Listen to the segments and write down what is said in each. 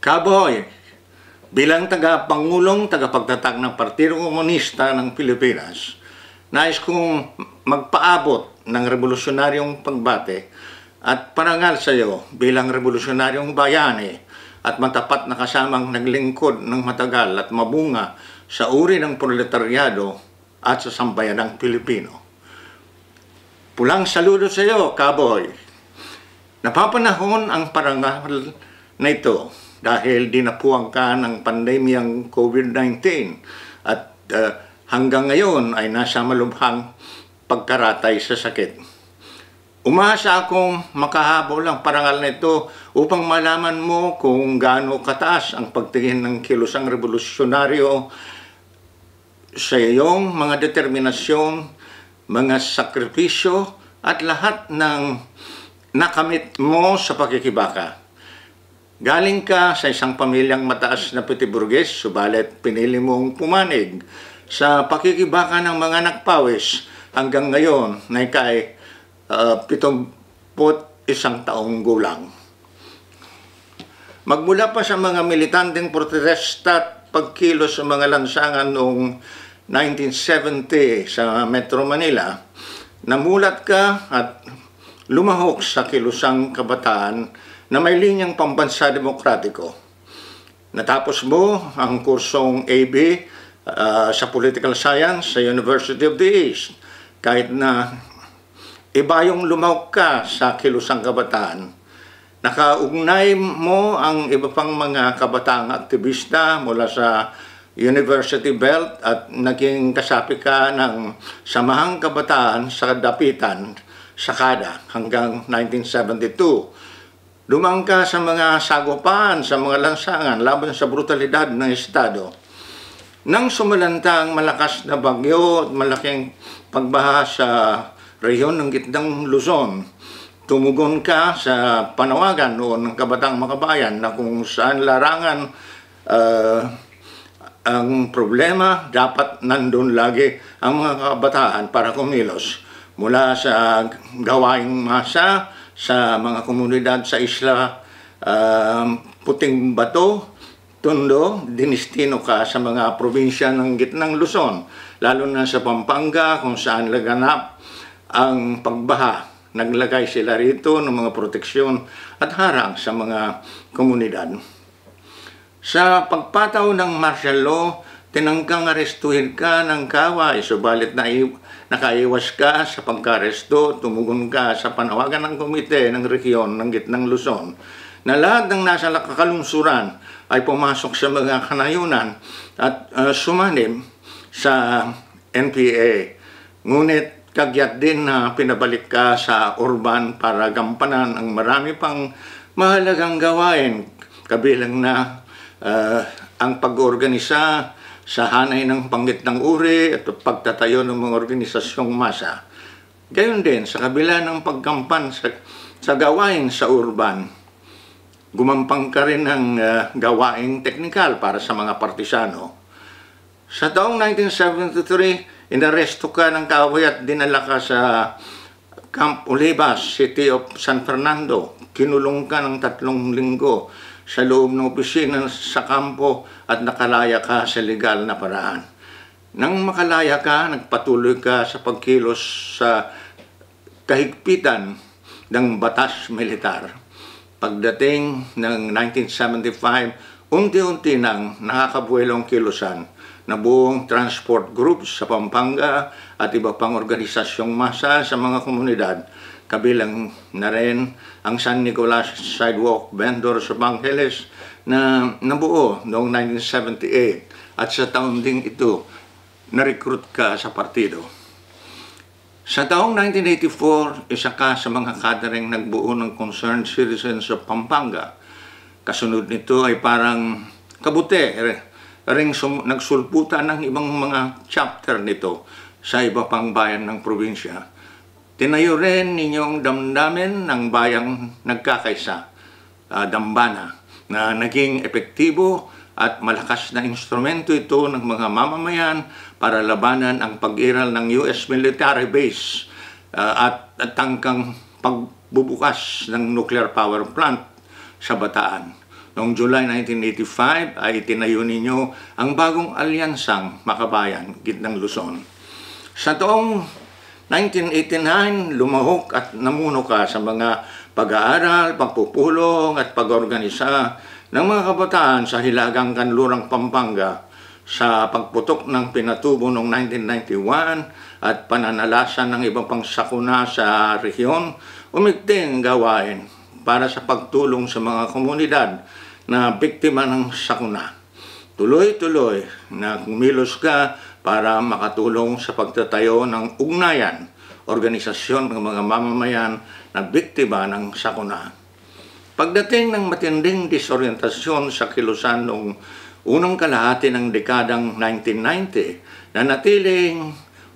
Kaboy, bilang taga-pangulong tagapagtatag ng Partido Komunista ng Pilipinas, nais kong magpaabot ng revolusyonaryong pagbate at parangal sa iyo bilang revolusyonaryong bayani at matapat na kasamang naglingkod ng matagal at mabunga sa uri ng proletaryado at sa sambayanang Pilipino. Pulang saludo sa iyo, Kaboy. Napapanahon ang parangal na ito dahil dinapuan ka ng pandemyang COVID-19 at uh, hanggang ngayon ay nasa malubhang pagkaratay sa sakit. Umasa akong makahabol ang parangal nito upang malaman mo kung gaano kataas ang pagtingin ng kilusang revolusyonaryo sa iyong mga determinasyon, mga sakripisyo at lahat ng nakamit mo sa pakikibaka. Galing ka sa isang pamilyang mataas na pitiburges, subalit pinili mong pumanig sa pakikibaka ng mga nakpawis hanggang ngayon na ikay uh, 71 taong gulang. Magmula pa sa mga militanteng protesta at pagkilos sa mga lansangan noong 1970 sa Metro Manila, namulat ka at lumahok sa kilusang kabataan na may linyang pambansa demokratiko. Natapos mo ang kursong AB uh, ah, sa Political Science sa University of the East. Kahit na iba yung lumaw ka sa kilusang kabataan, nakaugnay mo ang iba pang mga kabataang aktivista mula sa University Belt at naging kasapi ka ng Samahang Kabataan sa Dapitan, Sakada hanggang 1972 Lumangka sa mga sagupan, sa mga lansangan laban sa brutalidad ng Estado. Nang sumalanta ang malakas na bagyo at malaking pagbaha sa rehiyon ng Gitnang Luzon, tumugon ka sa panawagan noon ng kabatang makabayan na kung saan larangan uh, ang problema, dapat nandun lagi ang mga kabataan para kumilos mula sa gawaing masa sa mga komunidad sa isla um, Puting Bato, Tondo, dinistino ka sa mga probinsya ng gitnang Luzon, lalo na sa Pampanga kung saan laganap ang pagbaha. Naglagay sila rito ng mga proteksyon at harang sa mga komunidad. Sa pagpataw ng martial law, tinanggang arestuhin ka ng kaway, subalit na nakaiwas ka sa pagkaresto, tumugon ka sa panawagan ng komite ng rehiyon ng Gitnang Luzon na lahat ng nasa kakalungsuran ay pumasok sa mga kanayunan at uh, sumanim sa NPA. Ngunit kagyat din na pinabalik ka sa urban para gampanan ang marami pang mahalagang gawain kabilang na uh, ang pag-organisa sa hanay ng panggit ng uri at pagtatayo ng mga organisasyong masa. Gayon din, sa kabila ng pagkampan sa, sa gawain sa urban, gumampang ka rin ng uh, ah, gawaing teknikal para sa mga partisano. Sa taong 1973, inaresto ka ng kaaway at dinala ka sa Camp Olivas, City of San Fernando. Kinulong ka ng tatlong linggo sa loob ng opisina sa kampo at nakalaya ka sa legal na paraan. Nang makalaya ka, nagpatuloy ka sa pagkilos sa kahigpitan ng batas militar. Pagdating ng 1975, unti-unti nang nakakabuelong kilosan na buong transport groups sa Pampanga at iba pang organisasyong masa sa mga komunidad kabilang na rin ang San Nicolas Sidewalk Vendors sa Bangeles na nabuo noong 1978 at sa taon ding ito na-recruit ka sa partido. Sa taong 1984, isa ka sa mga kadering nagbuo ng Concerned Citizens of Pampanga. Kasunod nito ay parang kabute eh, ring sum- nagsulputan ng ibang mga chapter nito sa iba pang bayan ng probinsya. Tinayo rin ninyong damdamin ng bayang nagkakaisa, uh, Dambana, na naging epektibo at malakas na instrumento ito ng mga mamamayan para labanan ang pag-iral ng US military base uh, at, at tangkang pagbubukas ng nuclear power plant sa Bataan. Noong July 1985 ay itinayo ninyo ang bagong alyansang makabayan gitnang Luzon. Sa taong 1989, lumahok at namuno ka sa mga pag-aaral, pagpupulong at pag-organisa ng mga kabataan sa Hilagang Kanlurang Pampanga sa pagputok ng pinatubo noong 1991 at pananalasan ng iba pang sakuna sa rehiyon, umigting gawain para sa pagtulong sa mga komunidad na biktima ng sakuna. Tuloy-tuloy na kumilos ka para makatulong sa pagtatayo ng ugnayan, organisasyon ng mga mamamayan na biktima ng sakuna. Pagdating ng matinding disorientasyon sa kilusan noong unang kalahati ng dekadang 1990, nanatiling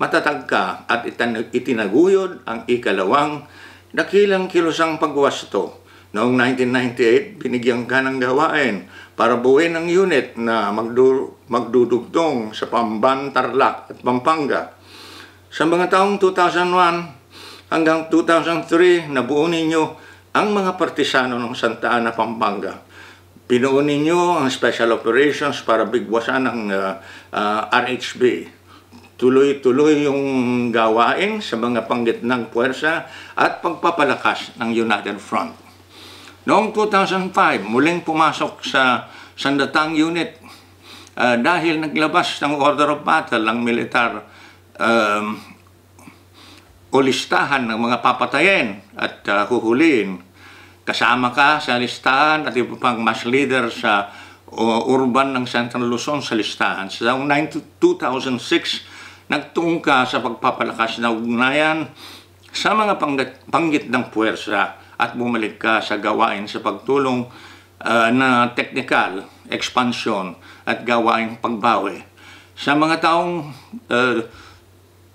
matatag ka at itinaguyod ang ikalawang dakilang kilusang pagwasto Noong 1998, binigyan ka ng gawain para buuin ang unit na magdu magdudugtong sa Pamban, Tarlac at Pampanga. Sa mga taong 2001 hanggang 2003, nabuo ninyo ang mga partisano ng Santa Ana, Pampanga. Pinuo ninyo ang special operations para bigwasan ang uh, ah, uh, ah, RHB tuloy-tuloy yung gawain sa mga panggit ng puwersa at pagpapalakas ng United Front. Noong 2005, muling pumasok sa Sandatang Unit uh, dahil naglabas ng order of battle ang militar um, o listahan ng mga papatayin at uh, ah, huhulihin. Kasama ka sa listahan at iba pang mass leader sa uh, urban ng Central Luzon sa listahan. Sa taong 2006, nagtungka sa pagpapalakas na ugnayan sa mga panggit, panggit ng puwersa at bumalik ka sa gawain sa pagtulong uh, na technical expansion at gawain pagbawi. Sa mga taong uh, ah,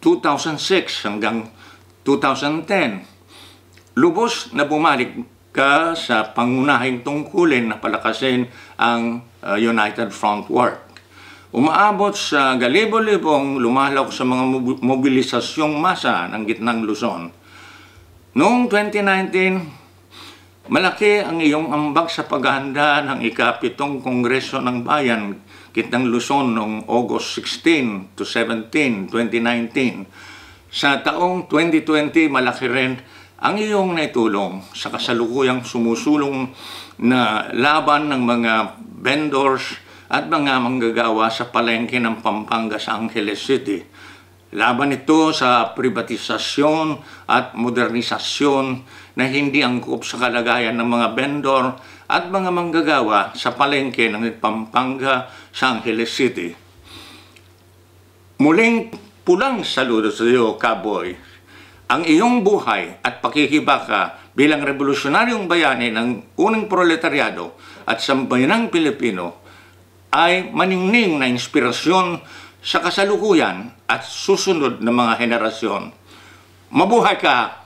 2006 hanggang 2010, lubos na bumalik ka sa pangunahing tungkulin na palakasin ang uh, United Front Work. Umaabot sa galibo-libong lumalak sa mga mobilisasyong masa ng gitnang Luzon Noong 2019, malaki ang iyong ambag sa paghahanda ng ikapitong Kongreso ng Bayan Kitang Luzon noong August 16 to 17, 2019. Sa taong 2020, malaki rin ang iyong naitulong sa kasalukuyang sumusulong na laban ng mga vendors at mga manggagawa sa palengke ng Pampanga sa Angeles City Laban ito sa privatisasyon at modernisasyon na hindi angkop sa kalagayan ng mga vendor at mga manggagawa sa palengke ng Pampanga sa Angeles City. Muling pulang saludo sa iyo, Cowboy. Ang iyong buhay at pakikibaka bilang revolusyonaryong bayani ng unang proletaryado at sambayanang Pilipino ay maningning na inspirasyon sa kasalukuyan at susunod na mga henerasyon. Mabuhay ka!